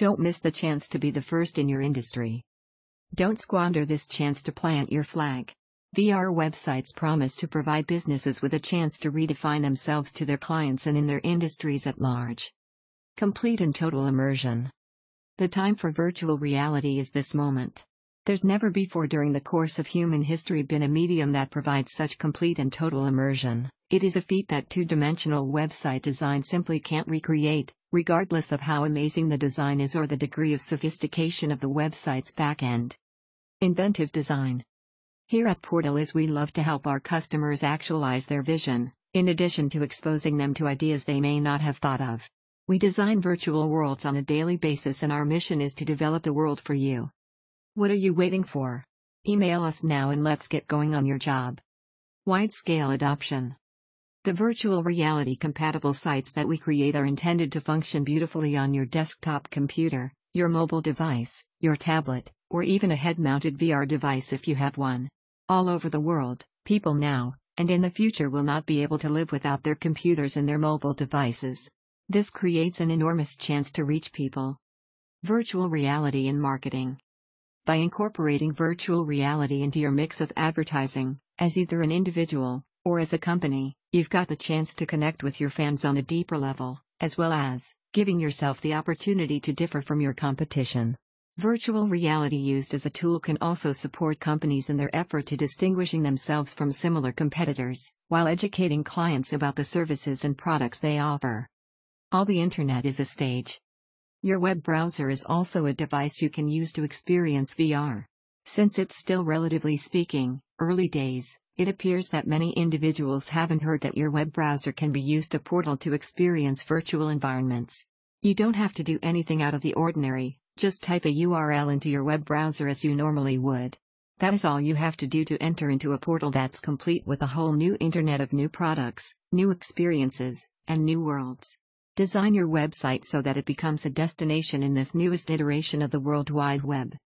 Don't miss the chance to be the first in your industry. Don't squander this chance to plant your flag. VR websites promise to provide businesses with a chance to redefine themselves to their clients and in their industries at large. Complete and total immersion. The time for virtual reality is this moment. There's never before during the course of human history been a medium that provides such complete and total immersion. It is a feat that two-dimensional website design simply can't recreate, regardless of how amazing the design is or the degree of sophistication of the website's backend. Inventive Design Here at Portalis we love to help our customers actualize their vision, in addition to exposing them to ideas they may not have thought of. We design virtual worlds on a daily basis and our mission is to develop a world for you. What are you waiting for? Email us now and let's get going on your job. Wide-scale adoption the virtual reality compatible sites that we create are intended to function beautifully on your desktop computer, your mobile device, your tablet, or even a head-mounted VR device if you have one. All over the world, people now, and in the future will not be able to live without their computers and their mobile devices. This creates an enormous chance to reach people. Virtual reality in marketing. By incorporating virtual reality into your mix of advertising, as either an individual, or as a company, You've got the chance to connect with your fans on a deeper level, as well as giving yourself the opportunity to differ from your competition. Virtual reality used as a tool can also support companies in their effort to distinguishing themselves from similar competitors, while educating clients about the services and products they offer. All the internet is a stage. Your web browser is also a device you can use to experience VR. Since it's still relatively speaking, Early days, it appears that many individuals haven't heard that your web browser can be used a portal to experience virtual environments. You don't have to do anything out of the ordinary, just type a URL into your web browser as you normally would. That is all you have to do to enter into a portal that's complete with a whole new internet of new products, new experiences, and new worlds. Design your website so that it becomes a destination in this newest iteration of the World Wide Web.